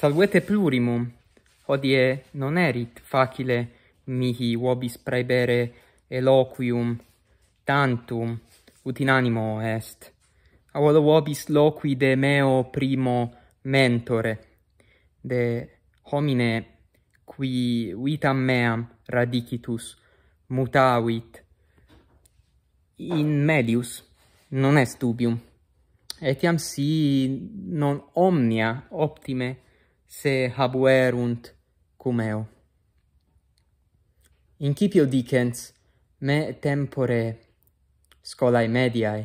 Salvete plurimum. Hodie non erit facile mihi vobis praebere eloquium tantum ut in animo est. Avolo vobis loqui de meo primo mentore, de homine qui vitam meam radicitus mutavit in medius non est dubium etiam si non omnia optime se habuerunt cum eo. Incipio dicens, me tempore scolae mediae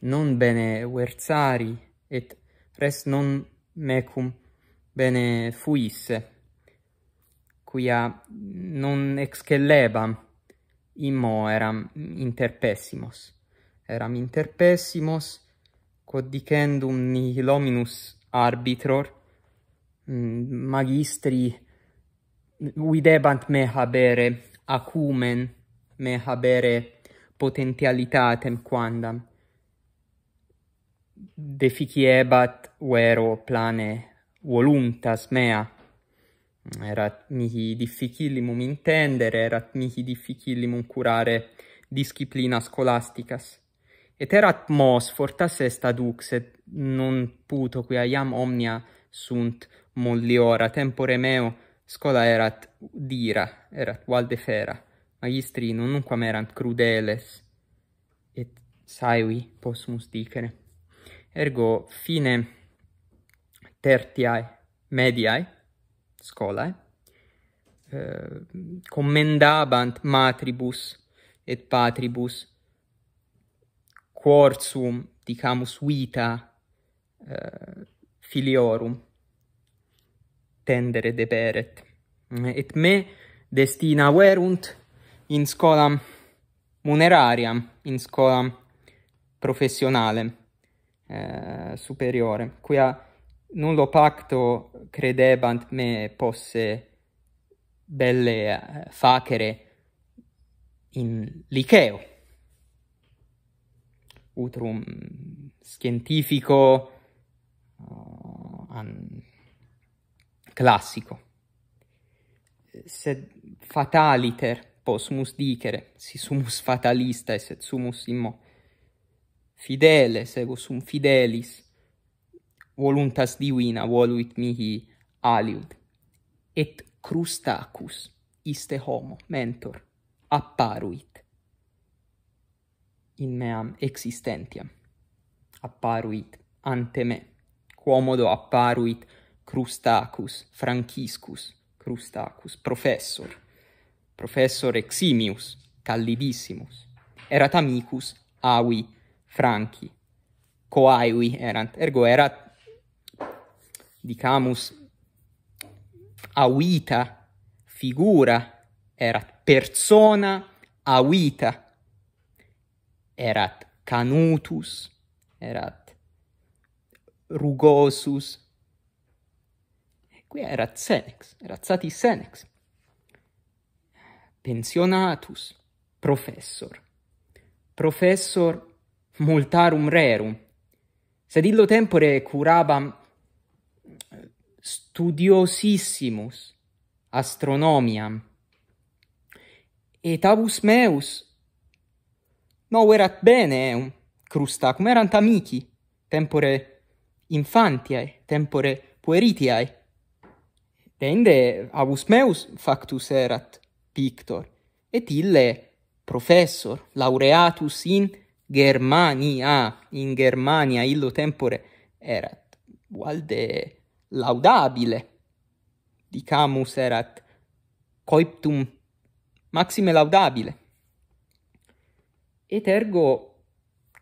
non bene versari et res non mecum bene fuisse, quia non excelebam, immo eram interpessimos. Eram interpessimos, quod dicendum nihil hominus arbitror, Mm, magistri videbant me habere acumen me habere potentialitatem quandam deficiebat vero plane voluntas mea erat mihi difficilimum intendere erat mihi difficilimum curare disciplina scholasticas et erat mos fortasse sta duxet non puto quia iam omnia sunt molliora tempore meo scola erat dira erat valde fera magistri nunquam erant crudeles et saevi possumus dicere ergo fine tertiae mediae scolae eh, commendabant matribus et patribus quorsum dicamus vita eh, filiorum tendere deperet. et me destina verunt in scolam munerariam in scolam professionalem eh, superiore quia nullo pacto credebant me posse belle eh, facere in liceo utrum scientifico an classico sed fataliter posmus dicere si sumus fatalista et sed sumus immo fidele sego sum fidelis voluntas divina voluit mihi aliud et crustacus iste homo mentor apparuit in meam existentiam apparuit ante me quomodo apparuit crustacus franciscus crustacus professor professor eximius callidissimus erat amicus avi franchi, coaevi erant ergo erat dicamus avita figura erat persona avita erat canutus erat rugosus. Qui erat Senex, erat sati Senex, pensionatus, professor, professor multarum rerum, sed illo tempore curabam eh, studiosissimus astronomiam, et abus meus nou erat bene eum, crusta, cum erant amici, tempore infantiae tempore pueritiae tende avus meus factus erat pictor et ille professor laureatus in germania in germania illo tempore erat valde laudabile dicamus erat coiptum maxime laudabile et ergo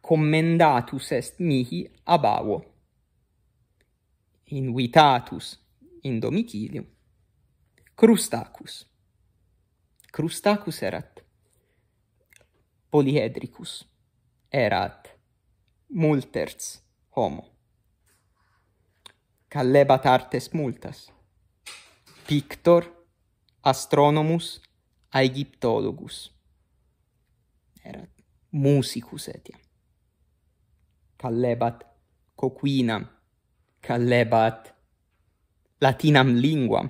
commendatus est mihi ab avo in vitatus in domicilium crustacus crustacus erat polyhedricus erat multers homo callebat artes multas pictor astronomus aegyptologus erat musicus etiam callebat coquina callebat latinam linguam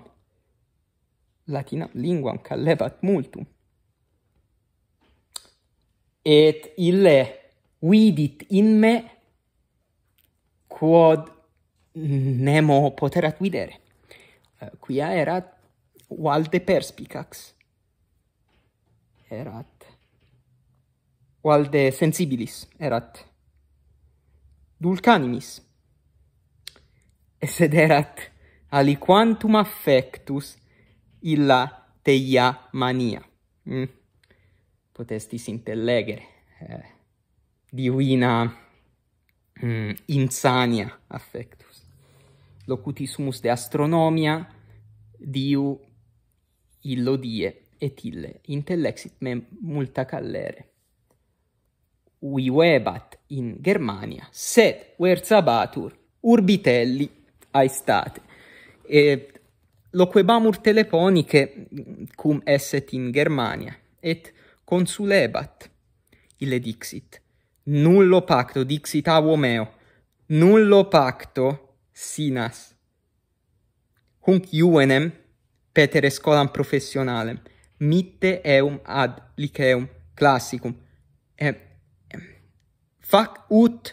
latinam linguam callebat multum et ille vidit in me quod nemo poterat videre uh, quia erat valde perspicax erat valde sensibilis erat dulcanimis sed erat aliquantum affectus illa teia mania. Mm. Potestis intellegere eh, divina mm, insania affectus. Locuti sumus de astronomia diu illo die et ille intellexit me multa callere. Uiuebat in Germania, sed verzabatur urbitelli a estate. E loquebamur telefoniche cum esset in Germania, et consulebat. Ille dixit, nullo pacto, dixit avo meo, nullo pacto sinas. Hunc iuenem, peter scolam professionalem, mitte eum ad liceum classicum, et fac ut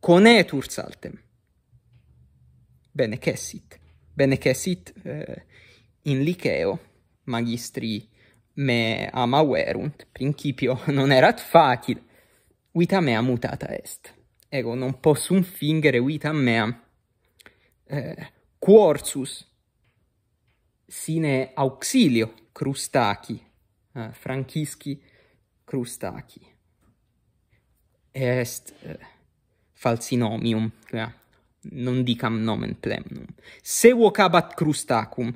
conetur saltem benecessit. Benecessit eh, in liceo magistri me amawerunt. principio non erat facile, vita mea mutata est. Ego, non possum fingere vita mea eh, quorsus sine auxilio crustaci, eh, francisci crustaci. Est eh, falsinomium, non dicam nomen plemnum. Se vocabat crustacum,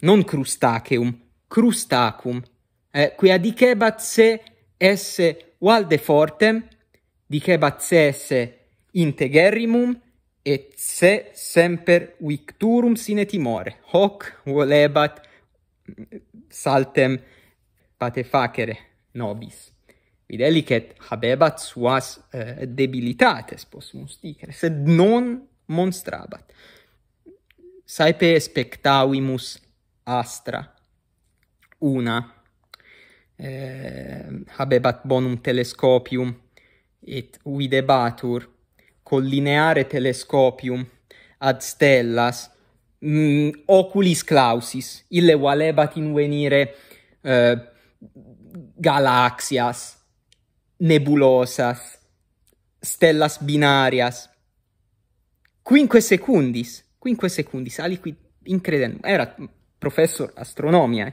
non crustaceum, crustacum, eh, quia dicebat se esse valde fortem, dicebat se esse integerrimum, et se semper victurum sine timore. Hoc volebat saltem pate facere nobis. Videlicet habebat suas eh, debilitates, possumus dicere, sed non monstrabat. Saepe spectavimus astra una eh, habebat bonum telescopium et videbatur collineare telescopium ad stellas mm, oculis clausis ille valebat in venire eh, galaxias nebulosas stellas binarias quinque secundis, quinque secundis, aliquid incredendum, erat professor astronomiae,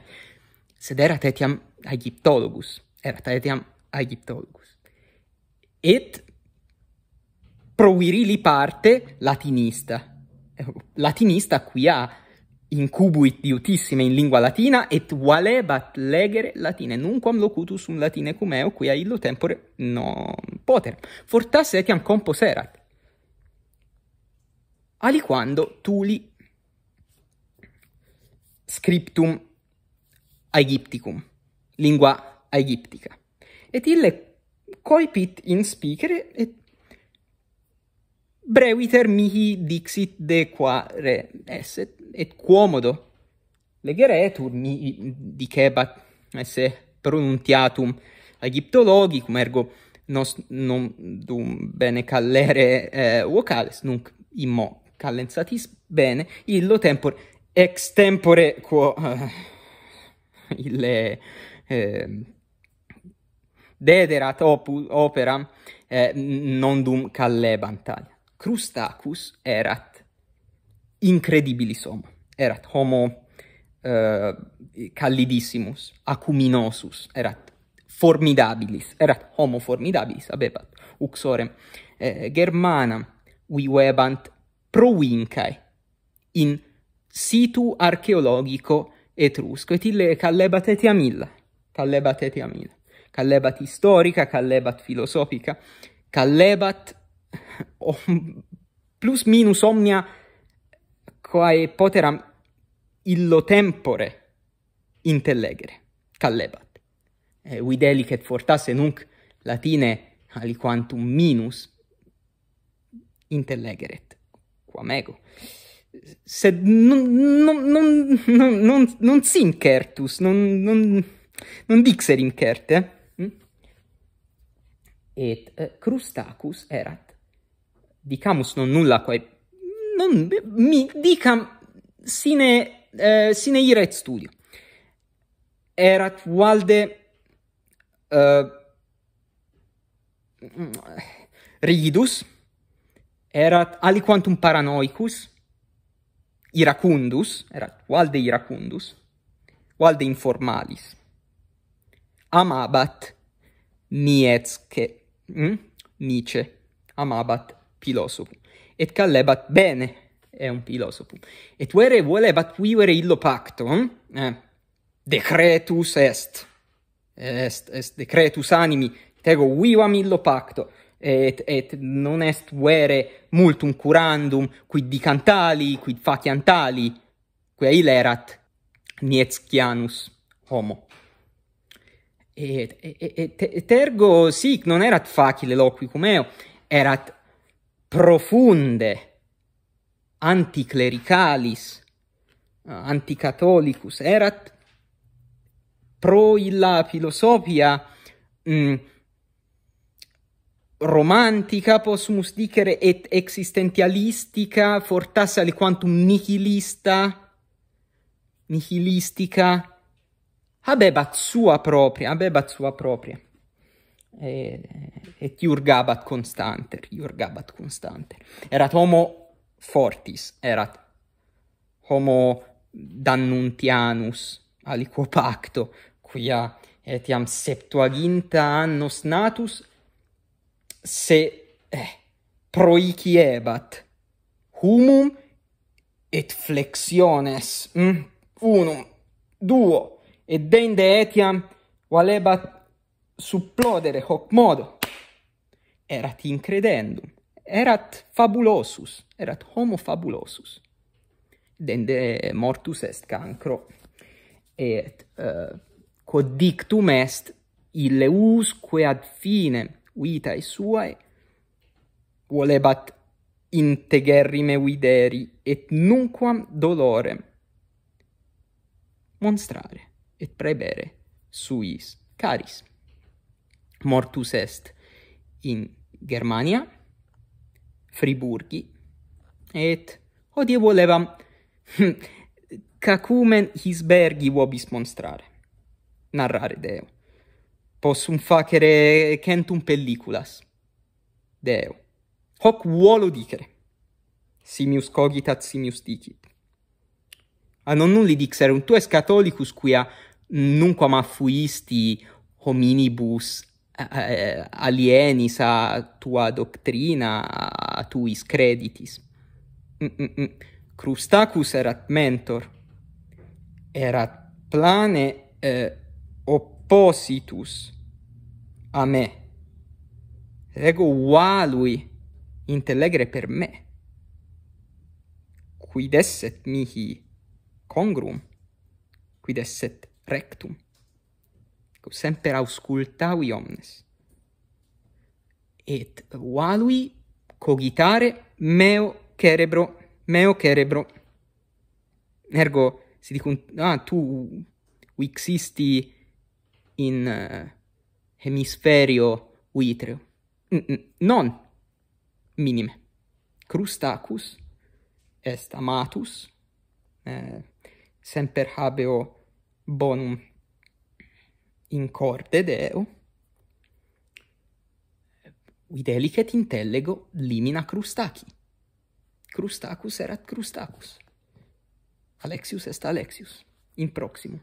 sed erat etiam aegyptologus, erat etiam aegyptologus. Et pro virili parte latinista, latinista quia incubuit diutissime in lingua latina et valebat legere latine nunquam locutus un latine cum eo quia illo tempore non poter fortasse etiam compos erat aliquando tuli scriptum aegypticum lingua aegyptica et ille coipit in speaker et breviter mihi dixit de qua re esset et quomodo legere tu mi di esse pronuntiatum aegyptologi cum ergo nos non dum bene callere eh, vocales nunc immo calensatis bene illo tempor ex tempore quo uh, ille eh, dederat operam eh, non dum callebant alia. crustacus erat incredibilis hom erat homo eh, callidissimus acuminosus erat formidabilis erat homo formidabilis habebat uxorem eh, germanam vivebant provincae in situ archeologico etrusco et ille callebat etiam illa callebat etiam illa callebat historica callebat philosophica callebat plus minus omnia quae poteram illo tempore intellegere callebat et eh, delicate fortasse nunc latine aliquantum minus intellegeret amego. Sed non non non non non non sin certus, non non non dixer in certe. Eh? Hm? Et eh, crustacus erat. Dicamus non nulla quae non mi dicam sine eh, sine iret studio. Erat valde ridus, rigidus, erat aliquantum paranoicus iracundus erat valde iracundus valde informalis amabat niecque hm? nice amabat philosophu et callebat bene e un philosophu et vere volebat vivere illo pacto hm? eh. decretus est est est decretus animi tego vivam illo pacto et, et non est vere multum curandum quid dicantali, quid faciantali, quia ilerat Nietzscheanus homo. Et, et, et, ergo sic non erat facile loqui cum eo, erat profunde anticlericalis, anticatholicus, erat pro illa philosophia mh, mm, romantica possumus dicere et existentialistica fortasse aliquantum nihilista nihilistica habebat sua propria habebat sua propria e, et iurgabat constanter iurgabat constanter erat homo fortis erat homo dannuntianus aliquo pacto quia etiam septuaginta annos natus se eh, proiciebat humum et flexiones mm? unum duo et dende etiam valebat supplodere hoc modo erat incredendum erat fabulosus erat homo fabulosus dende mortus est cancro et uh, eh, dictum est ille usque ad finem vitae suae, volebat integerrime videri et nunquam dolorem monstrare et prebere suis caris. Mortus est in Germania, Friburgi, et hodie volevam cacumen his bergi vobis monstrare, narrare Deo possum facere centum pelliculas. Deo, hoc volo dicere. Simius cogitat, simius dicit. A non nulli dixerunt, tu es catholicus quia nunquam affuisti hominibus eh, eh alienis a tua doctrina, a tuis creditis. Mm-mm-mm. Crustacus erat mentor, erat plane eh, op positus a me. Ego valui intellegere per me quid esset mihi congrum, quid esset rectum. Semper auscultavi omnes. Et valui cogitare meo cerebro, meo cerebro. Ergo, si dicunt, ah, tu vixisti in uh, hemisferio vitreo. Non minime. Crustacus est amatus, eh, semper habeo bonum in corde deo, videlicet intellego limina crustaci. Crustacus erat crustacus. Alexius est Alexius, in proximum.